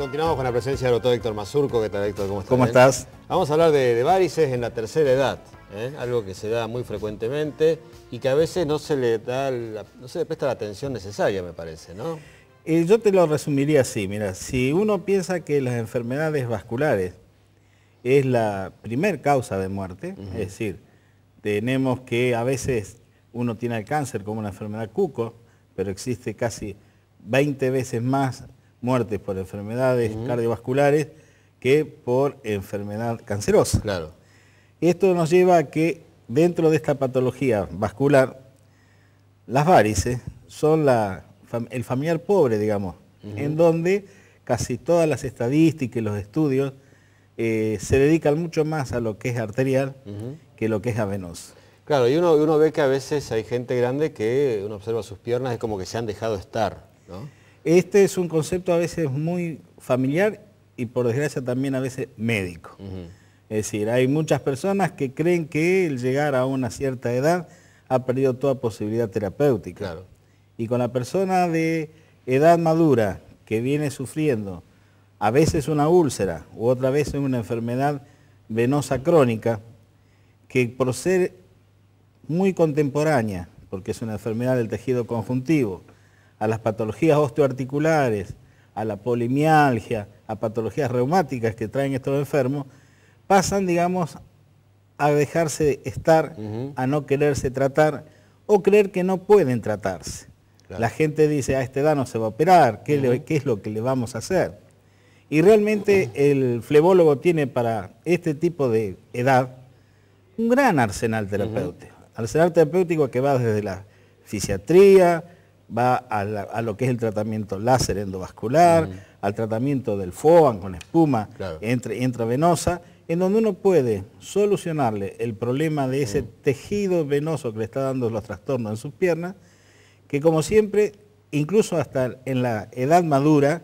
continuamos con la presencia del doctor Héctor Mazurco. ¿Qué tal, Héctor? ¿Cómo estás? ¿Cómo estás? Vamos a hablar de, varices en la tercera edad, ¿eh? algo que se da muy frecuentemente y que a veces no se le da, no se presta la atención necesaria, me parece, ¿no? Eh, yo te lo resumiría así, mira, si uno piensa que las enfermedades vasculares es la primer causa de muerte, es decir, tenemos que a veces uno tiene el cáncer como una enfermedad cuco, pero existe casi 20 veces más muertes por enfermedades cardiovasculares que por enfermedad cancerosa. Claro. Esto nos lleva a que dentro de esta patología vascular, las varices son el familiar pobre, digamos, en donde casi todas las estadísticas y los estudios eh, se dedican mucho más a lo que es arterial que lo que es avenoso. Claro, y uno, ve que a veces hay gente grande que uno observa sus piernas, es como que se han dejado estar, ¿no? Este es un concepto a veces muy familiar y por desgracia también a veces médico. Es decir, hay muchas personas que creen que el llegar a una cierta edad ha perdido toda posibilidad terapéutica. Y con la persona de edad madura que viene sufriendo a veces una úlcera u otra vez una enfermedad venosa crónica, que por ser muy contemporánea, porque es una enfermedad del tejido conjuntivo, a las patologías osteoarticulares, a la polimialgia, a patologías reumáticas que traen estos enfermos, pasan, digamos, a dejarse estar, a no quererse tratar o creer que no pueden tratarse. La gente dice, a este edad no se va a operar, ¿qué, es lo que le vamos a hacer? Y realmente el flebólogo tiene para este tipo de edad un gran arsenal terapéutico. Arsenal terapéutico que va desde la fisiatría, va a, lo que es el tratamiento láser endovascular, al tratamiento del FOAM con espuma intravenosa, en donde uno puede solucionarle el problema de ese mm. tejido venoso que le está dando los trastornos en sus piernas, que como siempre, incluso hasta en la edad madura,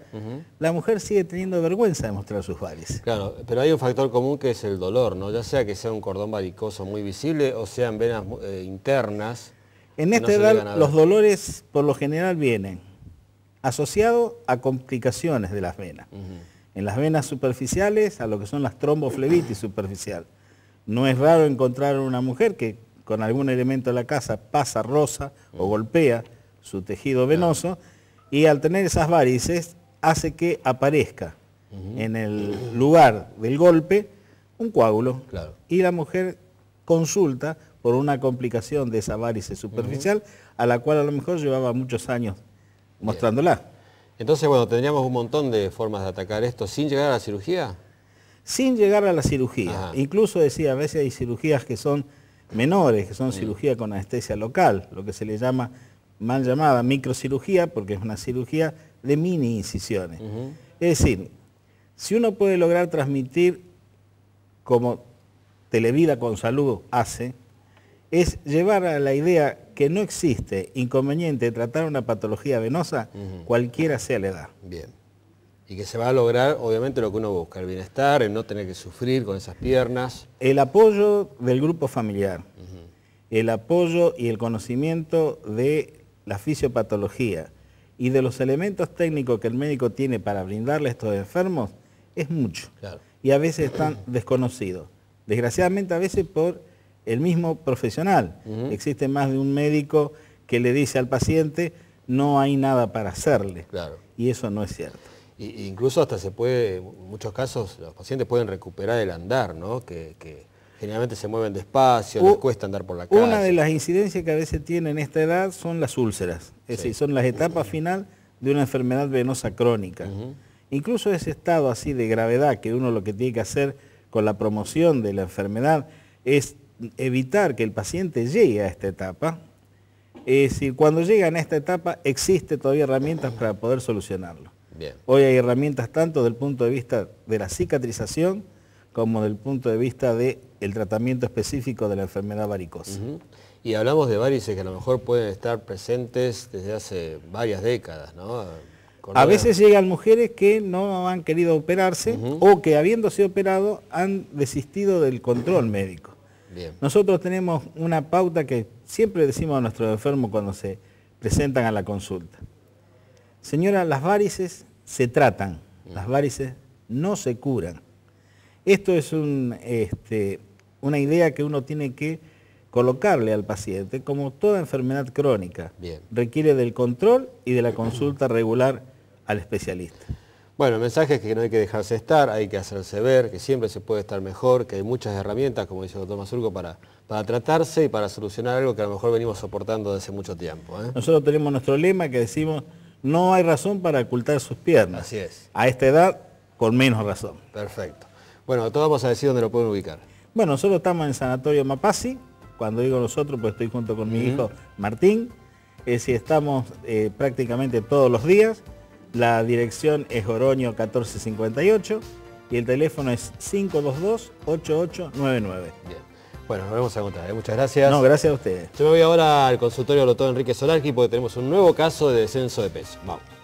la mujer sigue teniendo vergüenza de mostrar sus varices. Claro, pero hay un factor común que es el dolor, ¿no? Ya sea que sea un cordón varicoso muy visible o sean venas eh, internas, en este edad los dolores por lo general vienen asociados a complicaciones de las venas. En las venas superficiales, a lo que son las tromboflebitis superficial. No es raro encontrar una mujer que con algún elemento de la casa pasa, rosa o golpea su tejido venoso y al tener esas varices hace que aparezca en el lugar del golpe un coágulo y la mujer consulta por una complicación de esa varice superficial, a la cual a lo mejor llevaba muchos años mostrándola. Entonces, bueno, tendríamos un montón de formas de atacar esto sin llegar a la cirugía. Sin llegar a la cirugía. Incluso decía, a veces hay cirugías que son menores, que son mm. cirugía con anestesia local, lo que se le llama, mal llamada microcirugía, porque es una cirugía de mini incisiones. Es decir, si uno puede lograr transmitir, como Televida con Salud hace, es llevar a la idea que no existe inconveniente tratar una patología venosa, cualquiera sea la edad. Bien. Y que se va a lograr, obviamente, lo que uno busca, el bienestar, el no tener que sufrir con esas piernas. El apoyo del grupo familiar, el apoyo y el conocimiento de la fisiopatología y de los elementos técnicos que el médico tiene para brindarle a estos enfermos es mucho. Y a veces están desconocidos. Desgraciadamente, a veces por el mismo profesional. Existe más de un médico que le dice al paciente, no hay nada para hacerle. Y eso no es cierto. E incluso hasta se puede, en muchos casos, los pacientes pueden recuperar el andar, ¿no? Que, generalmente se mueven despacio, les cuesta andar por la calle. Una de las incidencias que a veces tiene en esta edad son las úlceras. Es decir, son las etapas finales final de una enfermedad venosa crónica. Incluso ese estado así de gravedad que uno lo que tiene que hacer con la promoción de la enfermedad es evitar que el paciente llegue a esta etapa, es decir, cuando llega a esta etapa existe todavía herramientas para poder solucionarlo. Hoy hay herramientas tanto del punto de vista de la cicatrización como del punto de vista del tratamiento específico de la enfermedad varicosa. Y hablamos de varices que a lo mejor pueden estar presentes desde hace varias décadas, a veces llegan mujeres que no han querido operarse o que habiéndose operado han desistido del control médico. Nosotros tenemos una pauta que siempre decimos a nuestros enfermos cuando se presentan a la consulta. Señora, las varices se tratan, mm. las varices no se curan. Esto es este, una idea que uno tiene que colocarle al paciente, como toda enfermedad crónica, requiere del control y de la consulta regular al especialista. Bueno, el mensaje es que no hay que dejarse estar, hay que hacerse ver, que siempre se puede estar mejor, que hay muchas herramientas, como dice el doctor Mazurco, para, para tratarse y para solucionar algo que a lo mejor venimos soportando desde hace mucho tiempo. ¿eh? Nosotros tenemos nuestro lema que decimos, no hay razón para ocultar sus piernas. Así es. A esta edad, con menos razón. Perfecto. Bueno, todos vamos a decir dónde lo pueden ubicar. Bueno, nosotros estamos en Sanatorio Mapasi, cuando digo nosotros, pues estoy junto con mi hijo Martín, es estamos eh, prácticamente todos los días. La dirección es Oroño 1458 y el teléfono es 522-8899. Bien. Bueno, nos vemos a contar. ¿eh? Muchas gracias. No, gracias a ustedes. Yo me voy ahora al consultorio del doctor Enrique Solarqui porque tenemos un nuevo caso de descenso de peso. Vamos.